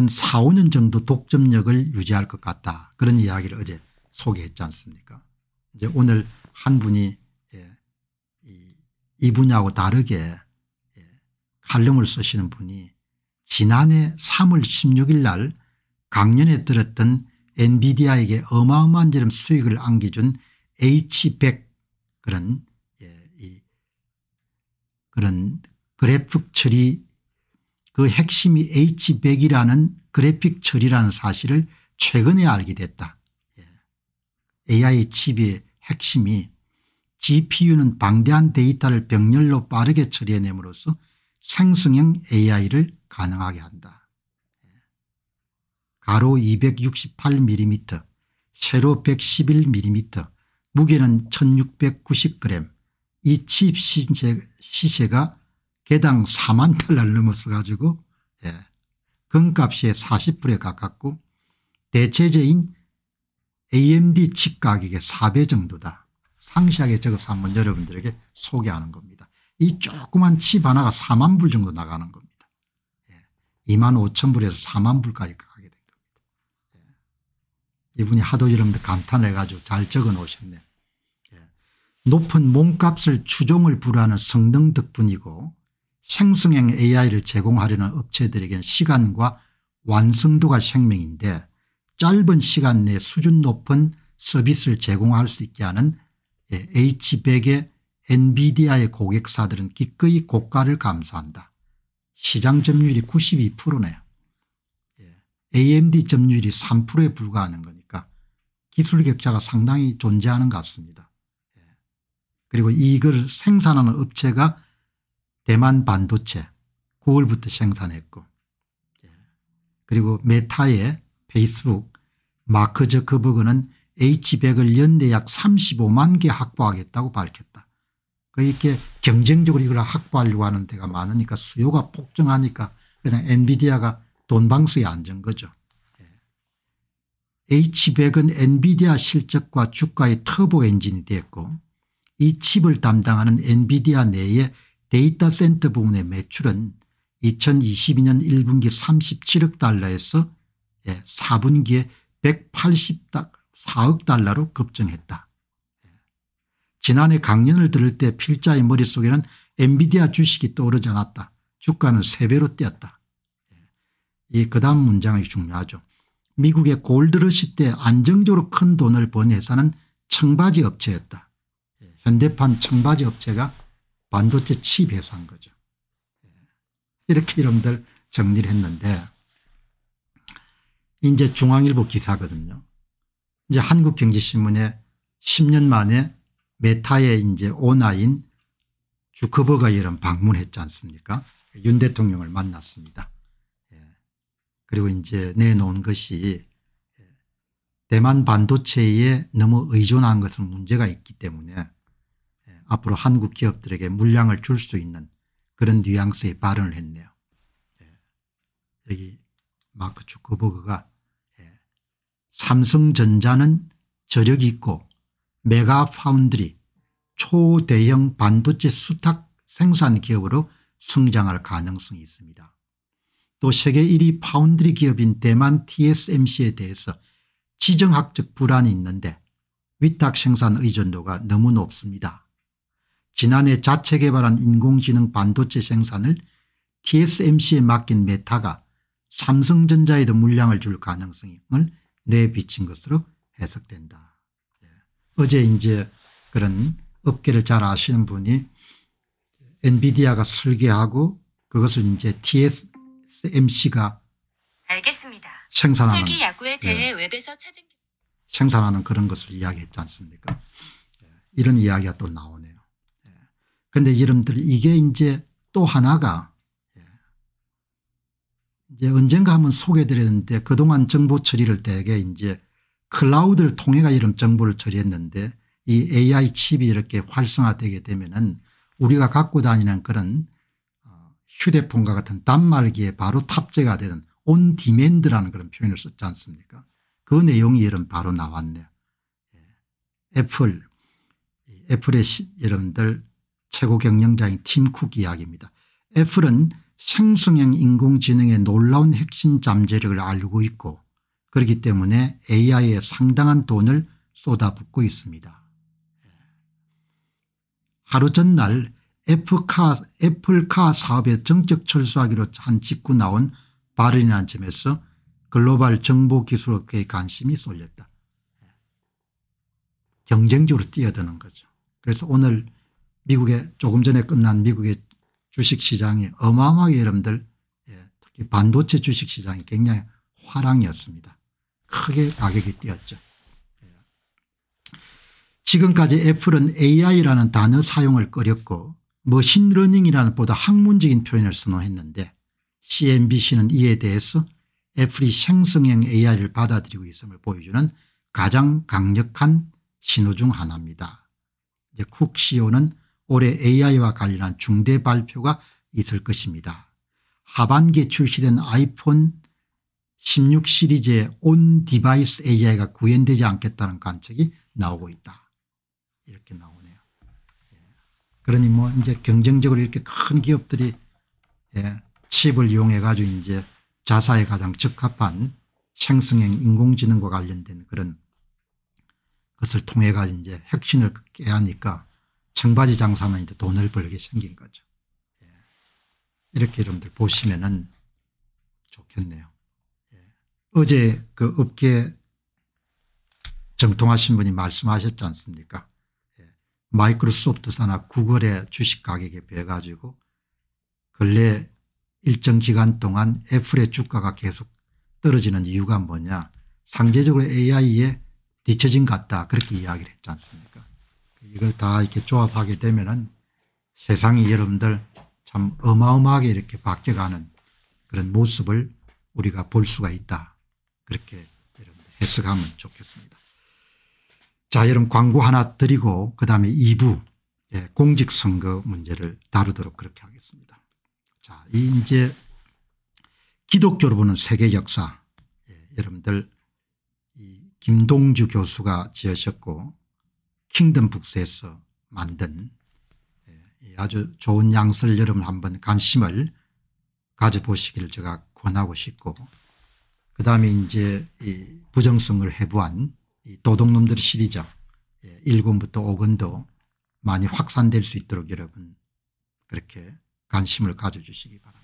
한 4, 5년 정도 독점력을 유지할 것 같다. 그런 이야기를 어제 소개했지 않습니까? 이제 오늘 한 분이 예, 이, 이 분야하고 다르게 예, 칼럼을 쓰시는 분이 지난해 3월 16일 날 강연에 들었던 엔비디아에게 어마어마한 지름 수익을 안겨준 H100 그런 예, 그런 그래픽 처리 그 핵심이 H100이라는 그래픽 처리라는 사실을 최근에 알게 됐다. 예. AI 칩의 핵심이 GPU는 방대한 데이터를 병렬로 빠르게 처리해냄으로써 생성형 AI를 가능하게 한다. 예. 가로 268mm, 세로 111mm, 무게는 1690g, 이 칩 시세, 시세 개당 4만 달러 넘어서 가지고 예. 금값이 40%에 불 가깝고 대체제인 AMD 칩 가격의 4배 정도다. 상시하게 적어서 한번 여러분들에게 소개하는 겁니다. 이 조그만 칩 하나가 4만 불 정도 나가는 겁니다. 예. 2만 5천 불에서 4만 불까지 가게 된 겁니다. 예. 이분이 하도 여러분들 감탄해 가지고 잘 적어 놓으셨네요. 예. 높은 몸값을 추종을 불하는 성능 덕분이고 생성형 AI를 제공하려는 업체들에겐 시간과 완성도가 생명인데 짧은 시간 내 수준 높은 서비스를 제공할 수 있게 하는 예, H100의 엔비디아의 고객사들은 기꺼이 고가를 감수한다. 시장 점유율이 92%네요. 예, AMD 점유율이 3%에 불과하는 거니까 기술 격차가 상당히 존재하는 것 같습니다. 예, 그리고 이익 생산하는 업체가 대만 반도체 9월부터 생산했고 예. 그리고 메타의 페이스북 마크 저커버그는 H100을 연내 약 35만 개 확보하겠다고 밝혔다. 그러니까 이렇게 경쟁적으로 이걸 확보하려고 하는 데가 많으니까 수요가 폭증하니까 그냥 엔비디아가 돈방수에 앉은 거죠. 예. H100은 엔비디아 실적과 주가의 터보 엔진이 되고이 칩을 담당하는 엔비디아 내에 데이터 센터 부문의 매출은 2022년 1분기 37억 달러에서 4분기에 예, 184억 달러로 급증했다. 예. 지난해 강연을 들을 때 필자의 머릿속에는 엔비디아 주식이 떠오르지 않았다. 주가는 3배로 뛰었다. 예. 그다음 문장이 중요하죠. 미국의 골드러시 때 안정적으로 큰 돈을 번 회사는 청바지 업체였다. 현대판 청바지 업체가 반도체 칩입해서 거죠. 예. 이렇게 여러들 정리를 했는데 이제 중앙일보 기사거든요. 이제 한국경제신문에 10년 만에 메타의 이제 오나인 주커버가 이런 방문했지 않습니까? 윤 대통령을 만났습니다. 예. 그리고 이제 내놓은 것이 예. 대만 반도체에 너무 의존한 것은 문제가 있기 때문에 앞으로 한국 기업들에게 물량을 줄 수 있는 그런 뉘앙스의 발언을 했네요. 예. 여기 마크 주커버그가 예. 삼성전자는 저력이 있고 메가 파운드리 초대형 반도체 수탁 생산 기업으로 성장할 가능성이 있습니다. 또 세계 1위 파운드리 기업인 대만 TSMC에 대해서 지정학적 불안이 있는데 위탁 생산 의존도가 너무 높습니다. 지난해 자체 개발한 인공지능 반도체 생산을 TSMC에 맡긴 메타가 삼성전자에도 물량을 줄 가능성을 내비친 것으로 해석된다. 예. 어제 이제 그런 업계를 잘 아시는 분이 엔비디아가 설계하고 그것을 이제 TSMC가 알겠습니다. 생산하는 야구에 대해 예. 웹에서 찾은 생산하는 그런 것을 이야기했지 않습니까? 예. 이런 이야기가 또 나오네. 그런데 여러분들 이게 이제 또 하나가 예. 이제 언젠가 한번 소개드렸는데 해 그동안 정보 처리를 되게 이제 클라우드를 통해가 이런 정보를 처리했는데 이 AI 칩이 이렇게 활성화되게 되면은 우리가 갖고 다니는 그런 어, 휴대폰과 같은 단말기에 바로 탑재가 되는 온 디맨드라는 그런 표현을 썼지 않습니까 그 내용이 이런 바로 나왔네요. 예. 애플, 애플의 여러분들 최고 경영자인 팀쿡 이야기입니다. 애플은 생성형 인공지능의 놀라운 핵심 잠재력을 알고 있고 그렇기 때문에 AI에 상당한 돈을 쏟아붓고 있습니다. 하루 전날 애플카, 애플카 사업에 전격 철수하기로 한 직후 나온 발언이라는 점에서 글로벌 정보기술업계의 관심이 쏠렸다. 경쟁적으로 뛰어드는 거죠. 그래서 오늘 미국에 조금 전에 끝난 미국의 주식시장이 어마어마하게 여러분들 예, 특히 반도체 주식시장이 굉장히 화랑이었습니다. 크게 가격이 뛰었죠. 예. 지금까지 애플은 AI라는 단어 사용을 꺼렸고 머신러닝이라는 보다 학문적인 표현을 선호했는데 CNBC는 이에 대해서 애플이 생성형 AI를 받아들이고 있음을 보여주는 가장 강력한 신호 중 하나입니다. 이제 쿡 CEO는 올해 AI와 관련한 중대 발표가 있을 것입니다. 하반기에 출시된 아이폰 16 시리즈의 온 디바이스 AI가 구현되지 않겠다는 관측이 나오고 있다. 이렇게 나오네요. 예. 그러니 뭐 이제 경쟁적으로 이렇게 큰 기업들이 예. 칩을 이용해 가지고 이제 자사에 가장 적합한 생성형 인공지능과 관련된 그런 것을 통해 가지고 이제 핵심을 깨하니까 청바지 장사만 이제 돈을 벌게 생긴 거죠. 예. 이렇게 여러분들 보시면은 좋겠네요. 예. 어제 그 업계 정통하신 분이 말씀하셨지 않습니까? 예. 마이크로소프트 사나 구글의 주식 가격에 비해 가지고 근래 일정 기간 동안 애플의 주가가 계속 떨어지는 이유가 뭐냐. 상대적으로 AI에 뒤처진 같다. 그렇게 이야기를 했지 않습니까? 이걸 다 이렇게 조합하게 되면은 세상이 여러분들 참 어마어마하게 이렇게 바뀌어가는 그런 모습을 우리가 볼 수가 있다. 그렇게 여러분 해석하면 좋겠습니다. 자, 여러분 광고 하나 드리고 그 다음에 2부 예, 공직선거 문제를 다루도록 그렇게 하겠습니다. 자, 이제 기독교로 보는 세계 역사 예, 여러분들 김동주 교수가 지으셨고 킹덤 북스에서 만든 예, 아주 좋은 양설 여러분 한번 관심을 가져보시기를 제가 권하고 싶고 그 다음에 이제 이 부정성을 해부한 이 도둑놈들 시리즈 1권부터 예, 5권도 많이 확산될 수 있도록 여러분 그렇게 관심을 가져주시기 바랍니다.